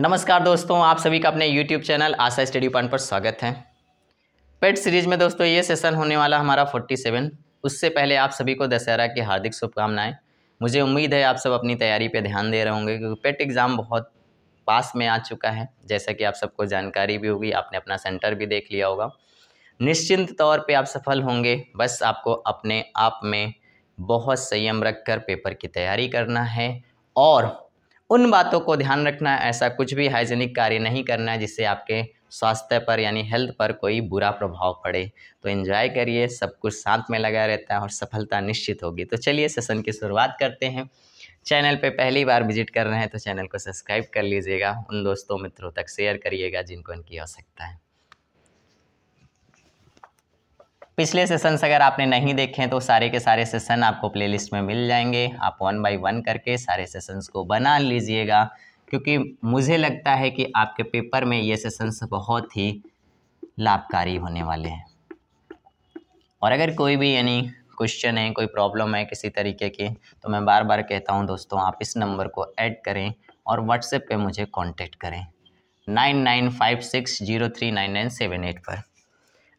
नमस्कार दोस्तों आप सभी का अपने YouTube channel Asha study point पर स्वागत है पेट सीरीज में दोस्तों ये सेशन होने वाला हमारा 47 उससे पहले आप सभी को दशहरा की हार्दिक शुभकामनाएं मुझे उम्मीद है आप सब अपनी तैयारी पे ध्यान दे रहे होंगे क्योंकि पेट एग्ज़ाम बहुत पास में आ चुका है जैसा कि आप सबको जानकारी भी होगी आपने अपना सेंटर भी देख लिया होगा निश्चिंत तौर पर आप सफल होंगे बस आपको अपने आप में बहुत संयम रख पेपर की तैयारी करना है और उन बातों को ध्यान रखना ऐसा कुछ भी हाइजेनिक कार्य नहीं करना है जिससे आपके स्वास्थ्य पर यानी हेल्थ पर कोई बुरा प्रभाव पड़े तो एंजॉय करिए सब कुछ साथ में लगा रहता है और सफलता निश्चित होगी तो चलिए सेशन की शुरुआत करते हैं चैनल पे पहली बार विजिट कर रहे हैं तो चैनल को सब्सक्राइब कर लीजिएगा उन दोस्तों मित्रों तक शेयर करिएगा जिनको इनकी आवश्यकता है पिछले सेशंस अगर आपने नहीं देखे हैं तो सारे के सारे सेशन आपको प्लेलिस्ट में मिल जाएंगे आप वन बाय वन करके सारे सेशंस को बना लीजिएगा क्योंकि मुझे लगता है कि आपके पेपर में ये सेशंस बहुत ही लाभकारी होने वाले हैं और अगर कोई भी यानी क्वेश्चन है कोई प्रॉब्लम है किसी तरीके की तो मैं बार बार कहता हूँ दोस्तों आप इस नंबर को ऐड करें और व्हाट्सएप पे मुझे कांटेक्ट करें nine nine five six zero three nine nine seven eight पर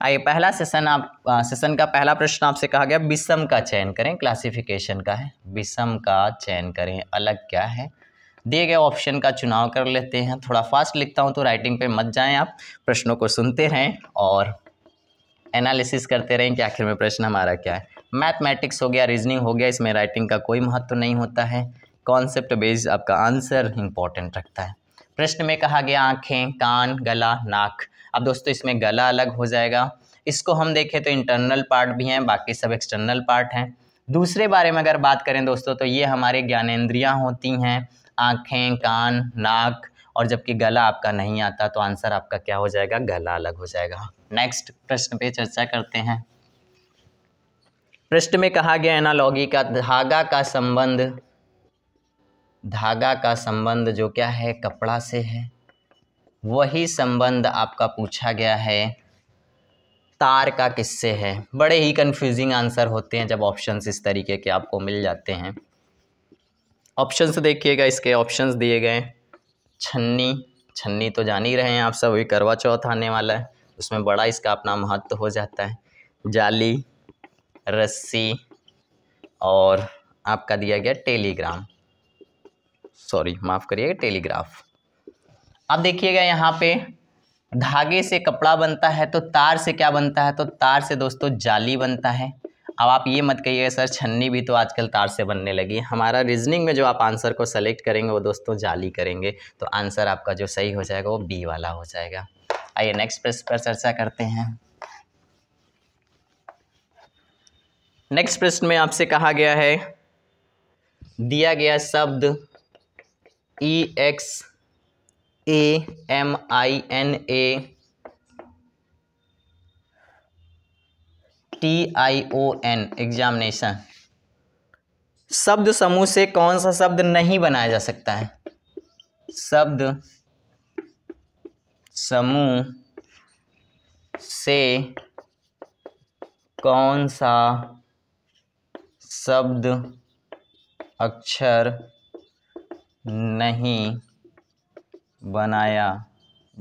आइए हाँ, पहला सेशन आप सेशन का पहला प्रश्न आपसे कहा गया विषम का चयन करें क्लासिफिकेशन का है विषम का चयन करें अलग क्या है दिए गए ऑप्शन का चुनाव कर लेते हैं थोड़ा फास्ट लिखता हूँ तो राइटिंग पे मत जाएं आप प्रश्नों को सुनते रहें और एनालिसिस करते रहें कि आखिर में प्रश्न हमारा क्या है मैथमेटिक्स हो गया रीजनिंग हो गया इसमें राइटिंग का कोई महत्व तो नहीं होता है कॉन्सेप्ट बेस्ड आपका आंसर इंपॉर्टेंट रखता है प्रश्न में कहा गया आँखें कान गला नाक अब दोस्तों इसमें गला अलग हो जाएगा इसको हम देखें तो इंटरनल पार्ट भी हैं बाकी सब एक्सटर्नल पार्ट हैं दूसरे बारे में अगर बात करें दोस्तों तो ये हमारे ज्ञानेन्द्रियाँ होती हैं आँखें कान नाक और जबकि गला आपका नहीं आता तो आंसर आपका क्या हो जाएगा गला अलग हो जाएगा नेक्स्ट प्रश्न पे चर्चा करते हैं प्रश्न में कहा गया एनालॉगी का धागा का संबंध धागा का संबंध जो क्या है कपड़ा से है वही संबंध आपका पूछा गया है तार का किससे है बड़े ही कंफ्यूजिंग आंसर होते हैं जब ऑप्शंस इस तरीके के आपको मिल जाते हैं ऑप्शंस देखिएगा इसके ऑप्शंस दिए गए छन्नी छन्नी तो जान ही रहे हैं आप सब अभी करवा चौथ आने वाला है उसमें बड़ा इसका अपना महत्व हो जाता है जाली रस्सी और आपका दिया गया टेलीग्राम सॉरी माफ़ करिएगा टेलीग्राफ अब देखिएगा यहाँ पे धागे से कपड़ा बनता है तो तार से क्या बनता है तो तार से दोस्तों जाली बनता है अब आप ये मत कहिएगा सर छन्नी भी तो आजकल तार से बनने लगी है हमारा रीजनिंग में जो आप आंसर को सेलेक्ट करेंगे वो दोस्तों जाली करेंगे तो आंसर आपका जो सही हो जाएगा वो बी वाला हो जाएगा आइए नेक्स्ट प्रश्न पर चर्चा करते हैं नेक्स्ट प्रश्न में आपसे कहा गया है दिया गया शब्द E e X A M I N A T I O N examination शब्द समूह से कौन सा शब्द नहीं बनाया जा सकता है शब्द समूह से कौन सा शब्द अक्षर नहीं बनाया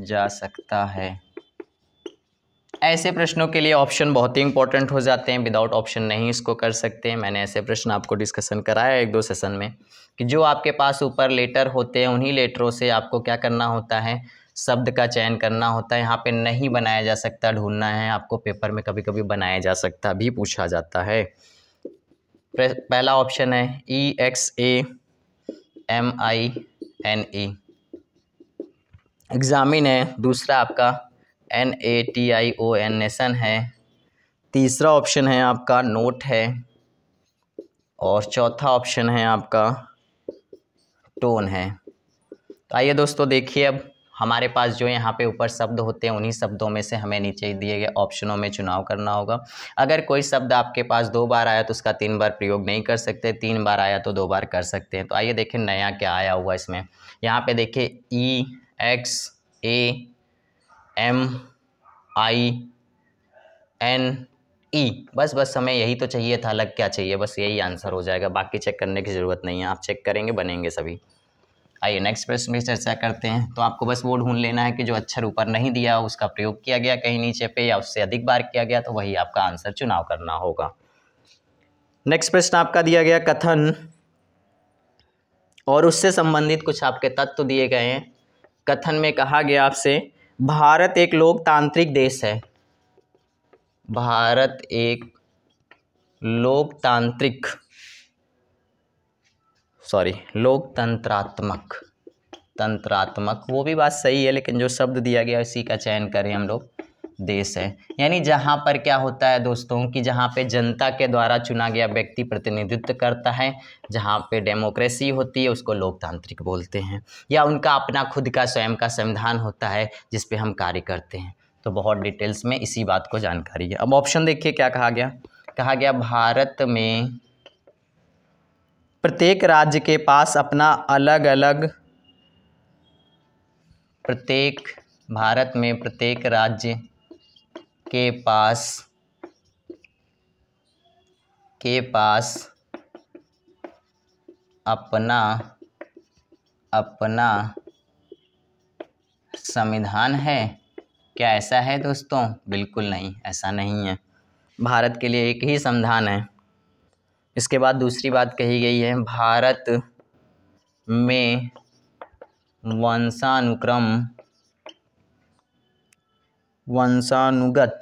जा सकता है ऐसे प्रश्नों के लिए ऑप्शन बहुत ही इंपॉर्टेंट हो जाते हैं विदाउट ऑप्शन नहीं इसको कर सकते हैं मैंने ऐसे प्रश्न आपको डिस्कशन कराया एक दो सेशन में कि जो आपके पास ऊपर लेटर होते हैं उन्हीं लेटरों से आपको क्या करना होता है शब्द का चयन करना होता है यहाँ पे नहीं बनाया जा सकता ढूंढना है आपको पेपर में कभी कभी बनाया जा सकता भी पूछा जाता है पहला ऑप्शन है E X A M I N E examine है दूसरा आपका N A T I O N nation है तीसरा ऑप्शन है आपका नोट है और चौथा ऑप्शन है आपका टोन है तो आइए दोस्तों देखिए अब हमारे पास जो यहाँ पे ऊपर शब्द होते हैं उन्हीं शब्दों में से हमें नीचे दिए गए ऑप्शनों में चुनाव करना होगा अगर कोई शब्द आपके पास दो बार आया तो उसका तीन बार प्रयोग नहीं कर सकते तीन बार आया तो दो बार कर सकते हैं तो आइए देखें नया क्या आया हुआ इसमें यहाँ पे देखिए E e, X A M I N E बस बस हमें यही तो चाहिए था अलग क्या चाहिए बस यही आंसर हो जाएगा बाकी चेक करने की ज़रूरत नहीं है आप चेक करेंगे बनेंगे सभी आइए नेक्स्ट प्रश्न में चर्चा करते हैं तो आपको बस वो ढूंढ लेना है कि जो अक्षर ऊपर नहीं दिया उसका प्रयोग किया गया कहीं नीचे पे या उससे अधिक बार किया गया तो वही आपका आंसर चुनाव करना होगा नेक्स्ट प्रश्न आपका दिया गया कथन और उससे संबंधित कुछ आपके तत्व दिए गए हैं कथन में कहा गया आपसे भारत एक लोकतांत्रिक देश है भारत एक लोकतांत्रिक सॉरी लोकतंत्रात्मक तंत्रात्मक वो भी बात सही है लेकिन जो शब्द दिया गया उसी का चयन करें हम लोग देश है यानी जहाँ पर क्या होता है दोस्तों कि जहाँ पे जनता के द्वारा चुना गया व्यक्ति प्रतिनिधित्व करता है जहाँ पे डेमोक्रेसी होती है उसको लोकतांत्रिक बोलते हैं या उनका अपना खुद का स्वयं का संविधान होता है जिस पे हम कार्य करते हैं तो बहुत डिटेल्स में इसी बात को जानकारी है अब ऑप्शन देखिए क्या कहा गया कहा गया भारत में प्रत्येक राज्य के पास अपना अलग अलग प्रत्येक भारत में प्रत्येक राज्य के पास के पास अपना अपना संविधान है क्या ऐसा है दोस्तों बिल्कुल नहीं ऐसा नहीं है भारत के लिए एक ही संविधान है इसके बाद दूसरी बात कही गई है भारत में वंशानुक्रम वंशानुगत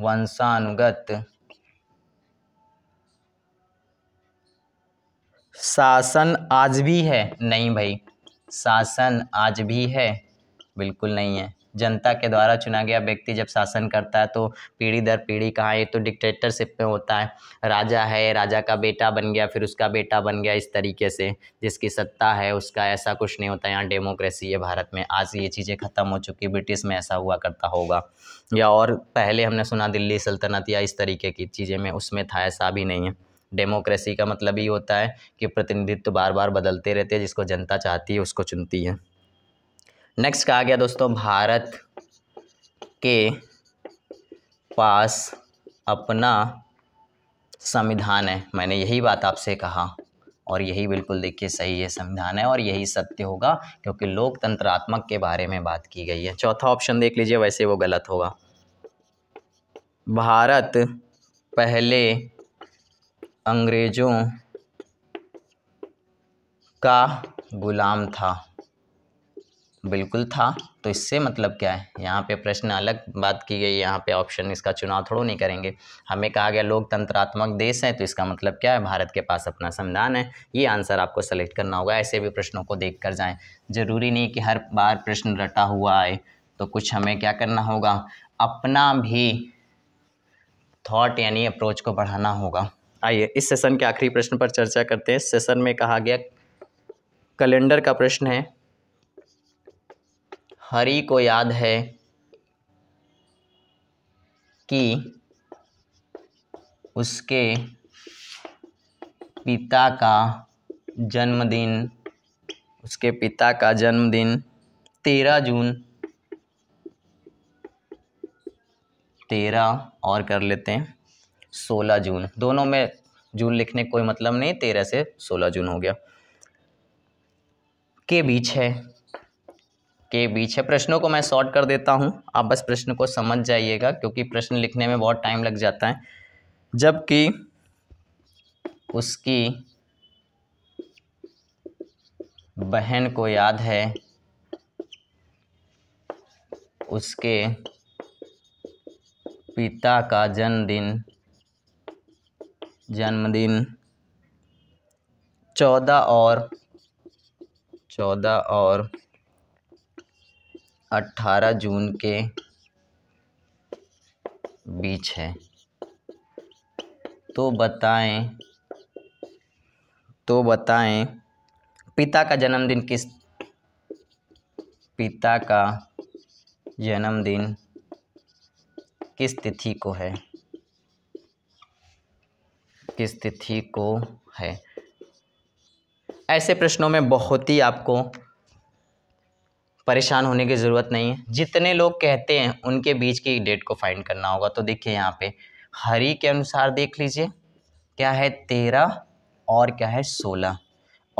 वंशानुगत शासन आज भी है नहीं भाई शासन आज भी है बिल्कुल नहीं है जनता के द्वारा चुना गया व्यक्ति जब शासन करता है तो पीढ़ी दर पीढ़ी कहाँ ये तो डिक्टेटरशिप में होता है राजा है राजा का बेटा बन गया फिर उसका बेटा बन गया इस तरीके से जिसकी सत्ता है उसका ऐसा कुछ नहीं होता यहाँ डेमोक्रेसी है भारत में आज ये चीज़ें ख़त्म हो चुकी ब्रिटिश में ऐसा हुआ करता होगा या और पहले हमने सुना दिल्ली सल्तनत या इस तरीके की चीज़ें में उसमें था ऐसा भी नहीं है डेमोक्रेसी का मतलब ये होता है कि प्रतिनिधित्व बार बार बदलते रहते हैं जिसको जनता चाहती है उसको चुनती है नेक्स्ट कहा गया दोस्तों भारत के पास अपना संविधान है मैंने यही बात आपसे कहा और यही बिल्कुल देखिए सही है संविधान है और यही सत्य होगा क्योंकि लोकतंत्रात्मक के बारे में बात की गई है चौथा ऑप्शन देख लीजिए वैसे वो गलत होगा भारत पहले अंग्रेज़ों का गुलाम था बिल्कुल था तो इससे मतलब क्या है यहाँ पे प्रश्न अलग बात की गई यहाँ पे ऑप्शन इसका चुनाव थोड़ा नहीं करेंगे हमें कहा गया लोकतंत्रात्मक देश है तो इसका मतलब क्या है भारत के पास अपना संविधान है ये आंसर आपको सेलेक्ट करना होगा ऐसे भी प्रश्नों को देख कर जाएँ ज़रूरी नहीं कि हर बार प्रश्न रटा हुआ आए तो कुछ हमें क्या करना होगा अपना भी थाट यानी अप्रोच को बढ़ाना होगा आइए इस सेशन के आखिरी प्रश्न पर चर्चा करते हैं इस सेशन में कहा गया कैलेंडर का प्रश्न है हरि को याद है कि उसके पिता का जन्मदिन उसके पिता का जन्मदिन तेरह जून तेरह और कर लेते हैं सोलह जून दोनों में जून लिखने कोई मतलब नहीं तेरह से सोलह जून हो गया के बीच है के बीच है प्रश्नों को मैं सॉर्ट कर देता हूँ आप बस प्रश्न को समझ जाइएगा क्योंकि प्रश्न लिखने में बहुत टाइम लग जाता है जबकि उसकी बहन को याद है उसके पिता का जन्मदिन जन्मदिन चौदह और चौदह और अट्ठारह जून के बीच है तो बताएं तो बताएं पिता का जन्मदिन किस पिता का जन्मदिन किस तिथि को है किस तिथि को है ऐसे प्रश्नों में बहुत ही आपको परेशान होने की ज़रूरत नहीं है जितने लोग कहते हैं उनके बीच की डेट को फाइंड करना होगा तो देखिए यहाँ पे हरी के अनुसार देख लीजिए क्या है तेरह और क्या है सोलह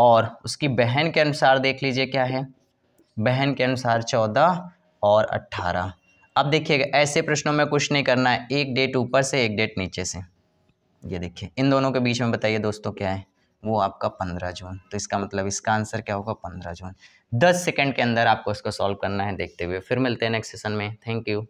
और उसकी बहन के अनुसार देख लीजिए क्या है बहन के अनुसार चौदह और अट्ठारह अब देखिएगा ऐसे प्रश्नों में कुछ नहीं करना है एक डेट ऊपर से एक डेट नीचे से ये देखिए इन दोनों के बीच में बताइए दोस्तों क्या है वो आपका पंद्रह जून तो इसका मतलब इसका आंसर क्या होगा पंद्रह जून दस सेकेंड के अंदर आपको इसको सॉल्व करना है देखते हुए फिर मिलते हैं नेक्स्ट सेशन में थैंक यू